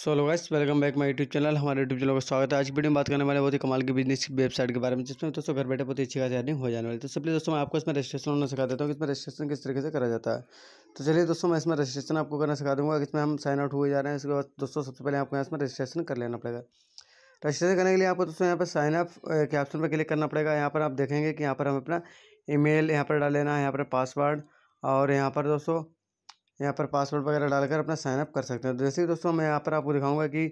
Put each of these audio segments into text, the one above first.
सो लोग guys welcome back my YouTube channel हमारे YouTube channel का स्वागत है आज वीडियो में बात करने वाले बहुत ही कमाल की बिजनेस वेबसाइट के बारे में जिसमें दोस्तों घर बैठे बहुत ही अच्छी खासी अर्निंग हो जाने वाली तो सबसे दोस्तों मैं आपको इसमें रजिस्ट्रेशन होना सिखा देता हूँ कि इसमें रजिस्ट्रेशन किस तरीके से करा जाता है तो चलिए दोस्तों मैं इसमें रजिस्ट्रेशन आपको करना सिखा दूँगा इसमें हम साइन आउट हुए जा रहे हैं इसके बाद दोस्तों सबसे पहले आपको यहाँ इसमें रजिस्ट्रेशन कर लेना पड़ेगा रजिस्ट्रेशन करने के लिए आपको दोस्तों यहाँ पर साइन अप के ऑप्शन पर क्लिक करना पड़ेगा यहाँ पर आप देखेंगे कि यहाँ पर हम अपना मेल यहाँ पर डाल लेना है यहाँ पर पासवर्ड और यहाँ पर दोस्तों यहाँ पर पासवर्ड वगैरह डालकर अपना साइनअप कर सकते हैं तो जैसे कि दोस्तों मैं यहाँ पर आपको दिखाऊँगा कि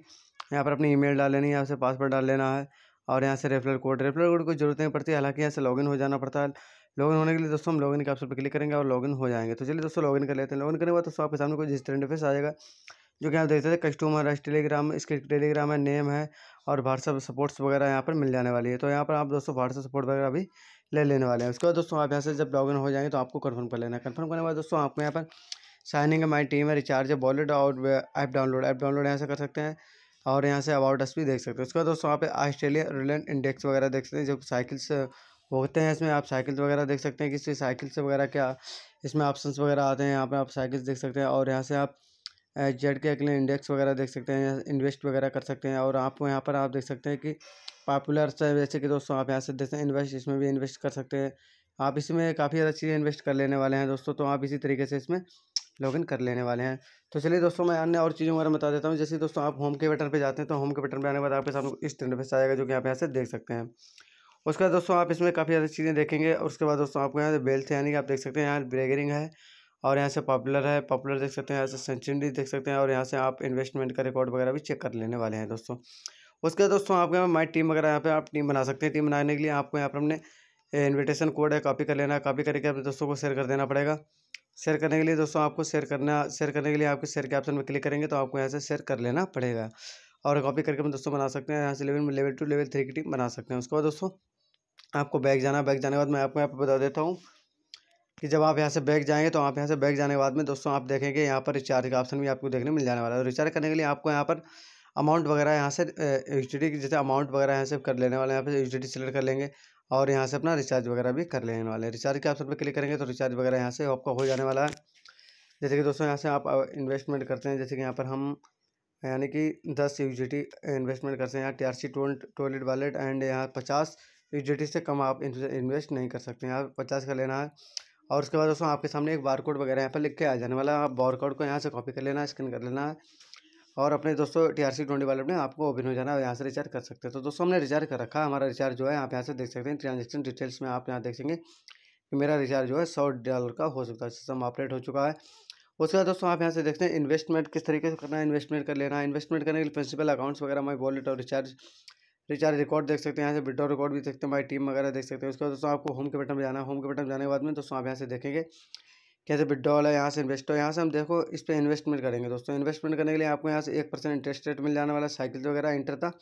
यहाँ पर अपनी ईमेल डाल लेनी है यहाँ से पासवर्ड डाल लेना है और यहाँ से रेफरल कोड रेफरल कोड की जरूरत नहीं पड़ती हालांकि यहाँ से लॉगिन हो जाना पड़ता है लॉगिन होने के लिए दोस्तों हम लॉगिन के ऑप्शन पर क्लिक करेंगे और लॉगिन हो जाएंगे तो चलिए दोस्तों लॉगिन कर लेते हैं लॉगिन करने के बाद दोस्तों आपके सामने कोई जिस तरह इंटरफेस आ जाएगा जो कि आप देखते सकते हैं कस्टमर है टेलीग्राम इसके टेलीग्राम है नेम है और व्हाट्सअप सपोर्ट्स वगैरह यहाँ पर मिल जाने वाली है तो यहाँ पर आप दोस्तों व्हाट्सअप सपोर्ट वगैरह भी ले लेने वाले हैं उसके बाद दोस्तों आप यहाँ से जब लॉगिन हो जाएंगे तो आपको कन्फर्म कर लेना है कन्फर्म करने के बाद दोस्तों आपको यहाँ पर साइनिंग इन माई टीम है रिचार्ज है वॉलेट और ऐप डाउनलोड ऐप डाउनलोड यहाँ से कर सकते हैं और यहाँ से अबाउट अस भी देख सकते हैं उसके बाद दोस्तों वहाँ पे ऑस्ट्रेलिया रिलेंट इंडेक्स वगैरह देख सकते हैं जो साइकिल्स होते हैं इसमें आप साइकिल्स वगैरह देख सकते हैं किसी साइकिल्स वगैरह क्या इसमें ऑप्शंस वगैरह आते हैं यहाँ पर आप साइकिल्स देख सकते हैं और यहाँ से आप जेड के अगले इंडेक्स वगैरह देख सकते हैं इन्वेस्ट वगैरह कर सकते हैं और आपको यहाँ पर आप देख सकते हैं कि पॉपुलर से जैसे कि दोस्तों आप यहाँ से देख सकते हैं इन्वेस्ट इसमें भी इन्वेस्ट कर सकते हैं आप इसमें काफ़ी ज़्यादा चीज़ें इन्वेस्ट कर लेने वाले हैं दोस्तों तो आप इसी तरीके से इसमें लॉगिन कर लेने वाले हैं तो चलिए दोस्तों मैं अन्य और चीज़ों के बारे में बता देता हूँ जैसे दोस्तों आप होम के बटन पर जाते हैं तो होम के बटन पर आने के बाद आपके सामने इस इंटरफेस आएगा जो कि आप यहाँ से देख सकते हैं उसके बाद दोस्तों आप इसमें काफ़ी ज़्यादा चीज़ें देखेंगे और उसके बाद दोस्तों आपको यहाँ से बेल्थ यानी कि आप देख सकते हैं यहाँ ब्रेगरिंग है और यहाँ से पॉपुलर है पॉपुलर देख सकते हैं यहाँ से सेंचुरी देख सकते हैं और यहाँ से आप इन्वेस्टमेंट का रिकॉर्ड वगैरह भी चेक कर लेने वाले हैं दोस्तों उसके बाद दोस्तों आपके यहाँ माई टीम वगैरह यहाँ पर आप टीम बना सकते हैं टीम बनाने के लिए आपको यहाँ पर हमने इन्विटेशन कोड है कॉपी कर लेना है कॉपी करके अपने दोस्तों को शेयर कर देना पड़ेगा शेयर करने के लिए दोस्तों आपको शेयर करना शेयर करने के लिए आपके शेयर के ऑप्शन में क्लिक करेंगे तो आपको यहाँ से शेयर कर लेना पड़ेगा और कॉपी करके हम दोस्तों बना सकते हैं यहाँ से level level two level three की टीम बना सकते हैं उसके बाद दोस्तों आपको बैग जाना बैग जाने के बाद मैं आपको यहाँ पर बता देता हूँ कि जब आप यहाँ से बैग जाएंगे तो आप यहाँ से बैग जाने के बाद में दोस्तों आप देखेंगे यहाँ पर रिचार्ज का ऑप्शन भी आपको देखने मिल जाने वाला है रिचार्ज करने के लिए आपको यहाँ पर अमाउंट वगैरह यहाँ से एच डी जैसे अमाउंट वगैरह यहाँ से कर लेने वाले यहाँ पर एच डी सेलेक्ट कर लेंगे और यहाँ से अपना रिचार्ज वगैरह भी कर लेने वाले हैं रिचार्ज के ऑप्शन पर क्लिक करेंगे तो रिचार्ज वगैरह यहाँ से आपका हो जाने वाला है जैसे कि दोस्तों यहाँ से आप इन्वेस्टमेंट करते हैं जैसे कि यहाँ पर हम यानी कि दस यू इन्वेस्टमेंट करते हैं यहाँ टी आर सी टोलेट वॉलेट एंड यहाँ पचास यू से कम आप इन्वेस्ट नहीं कर सकते यहाँ पचास का लेना है और उसके बाद दोस्तों आपके सामने एक बार कोड वगैरह यहाँ पर लिख के आ जाने वाला है आप बार कोड को यहाँ से कॉपी कर लेना स्कैन कर लेना है और अपने दोस्तों टी आर सी ट्वेंटी वाले अपने आपको ओपन हो जाना है यहाँ से रिचार्ज कर सकते हैं तो दोस्तों हमने रिचार्ज कर रखा है हमारा रिचार्ज जो है आप यहाँ से देख सकते हैं ट्रांजेक्शन डिटेल्स में आप यहाँ देखेंगे कि मेरा रिचार्ज जो है सौ डॉलर का हो सकता है सिस्टम अपडेट हो चुका है उसके बाद दोस्तों आप यहाँ से देखते हैं इन्वेस्टमेंट किस तरीके से करना है इन्वेस्टमेंट कर लेना है इन्वेस्टमेंट करने के लिए प्रिंसिपल अकाउंट्स वगैरह माई वॉलेट और रिचार्ज रिचार्ज रिकॉर्ड देख सकते हैं यहाँ से विड्रॉ रिकॉर्ड भी देखते हैं माई टीम वगैरह देख सकते हैं उसके बाद दोस्तों आपको होम के बटन में जाना है होम के बटन जाने के बाद में दोस्तों आप यहाँ से देखेंगे कैसे विड्रॉल है यहाँ से इन्वेस्ट हो यहाँ से हम देखो इस पर इन्वेस्टमेंट करेंगे दोस्तों इन्वेस्टमेंट करने के लिए आपको यहाँ से एक परसेंट इंटरेस्ट रेट मिल जाने वाला साइकिल तो वगैरह इंटर था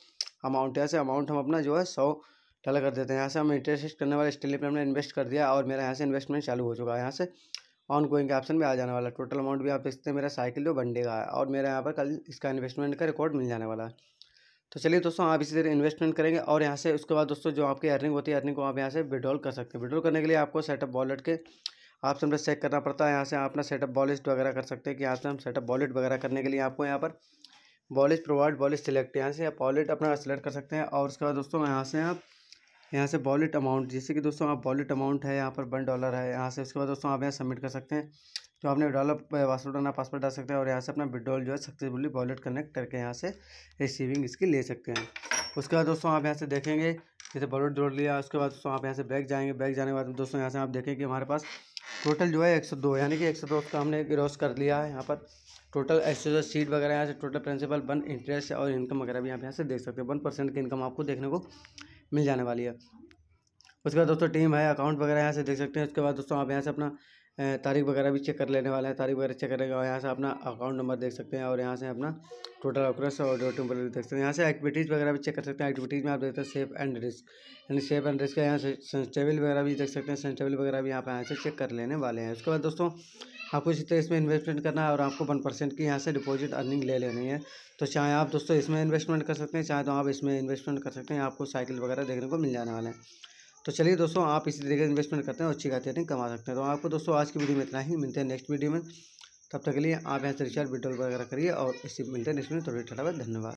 अमाउंट यहाँ से अमाउंट हम अपना जो है सौ डाल कर देते हैं यहाँ से हम इंटरेस्ट करने वाले स्टेली पर हमने इन्वेस्ट कर दिया और मेरा यहाँ से इन्वेस्टमेंट चालू हो चुका है यहाँ से ऑन गोइंग के ऑप्शन में आ जाने वाला टोटल अमाउंट भी आप देखते हैं मेरा साइकिल जो बंडेगा और मेरा यहाँ पर कल इसका इन्वेस्टमेंट का रिकॉर्ड मिल जाने वाला है तो चलिए दोस्तों आप इसी तरह इन्वेस्टमेंट करेंगे और यहाँ से उसके बाद दोस्तों जो आपकी अर्निंग होती है अर्निंग को आप यहाँ से विड्रॉल कर सकते हैं विड्रॉल करने के लिए आपको सेटअप वॉलेट के आप हमें चेक करना पड़ता है यहाँ से आप अपना सेटअप बॉलिस्ट वगैरह कर सकते हैं कि यहाँ से हम सेटअप बॉलेट वगैरह करने के लिए आपको यहाँ पर बॉलिस्ट प्रोवाइड बॉलिस्ट सिलेक्ट यहाँ से आप वॉलेट अपना सिलेक्ट कर सकते हैं और उसके बाद दोस्तों यहाँ से आप यहाँ से वॉलेट अमाउंट जैसे कि दोस्तों आप वॉलेट अमाउंट है यहाँ पर वन डॉलर है यहाँ से उसके बाद दोस्तों आप यहाँ सबमिट कर सकते हैं तो आपने डॉलर पासवर्ड अपना पासवर्ड डाल सकते हैं और यहाँ से अपना विड्रॉल जो है सक्सेसफुली वॉलेट कनेक्ट करके यहाँ से रिसीविंग इसकी ले सकते हैं उसके बाद दोस्तों आप यहाँ से देखेंगे जैसे वॉलेट जोड़ लिया उसके बाद दोस्तों आप यहाँ से बैग जाएंगे बैग जाने के बाद दोस्तों यहाँ से आप देखेंगे हमारे पास टोटल जो है एक सौ दो यानी कि एक सौ दो का हमने ग्रॉस कर लिया है यहाँ पर टोटल एस एस सीट वगैरह यहाँ से टोटल प्रिंसिपल वन इंटरेस्ट और इनकम वगैरह भी आप यहाँ से देख सकते हो वन परसेंट की इनकम आपको देखने को मिल जाने वाली है उसके बाद दोस्तों टीम है अकाउंट वगैरह यहाँ से देख सकते हैं उसके बाद दोस्तों आप यहाँ से अपना तारीख वगैरह भी चेक कर लेने वाले हैं तारीख वगैरह चेक करेंगे और यहाँ से अपना अकाउंट नंबर देख सकते हैं और यहाँ से अपना टोटल अक्रस और डॉट नंबर देख सकते हैं यहाँ से एक्टिविटीज़ वगैरह भी चेक कर सकते हैं एक्टिविटीज़ में आप देखते हैं सेफ एंड रिस्क यानी सेफ एंड रिस्क यहाँ से सेंसटेबल वगैरह भी देख सकते हैं सेंसटेबल वगैरह भी यहाँ पर यहाँ से चेक कर लेने वाले हैं उसके बाद दोस्तों आपको इसी तरह इसमें इन्वेस्टमेंट करना है और आपको वन परसेंट की यहाँ से डिपॉजिट अर्निंग ले लेनी है तो चाहे आप दोस्तों इसमें इन्वेस्टमेंट कर सकते हैं चाहे तो आप इसमें इन्वेस्टमेंट कर सकते हैं आपको साइकिल वगैरह देखने को मिल जाने वाले हैं तो चलिए दोस्तों आप इसी तरीके से इन्वेस्टमेंट करते हैं और अच्छी खाते नहीं कमा सकते हैं तो आपको दोस्तों आज की वीडियो में इतना ही मिलते हैं नेक्स्ट वीडियो में तब तक के लिए आप यहाँ से रिचार्ज विड्रॉल वगैरह करिए और इसी मिलते हैं नेक्स्ट में थोड़ी टाटा धन्यवाद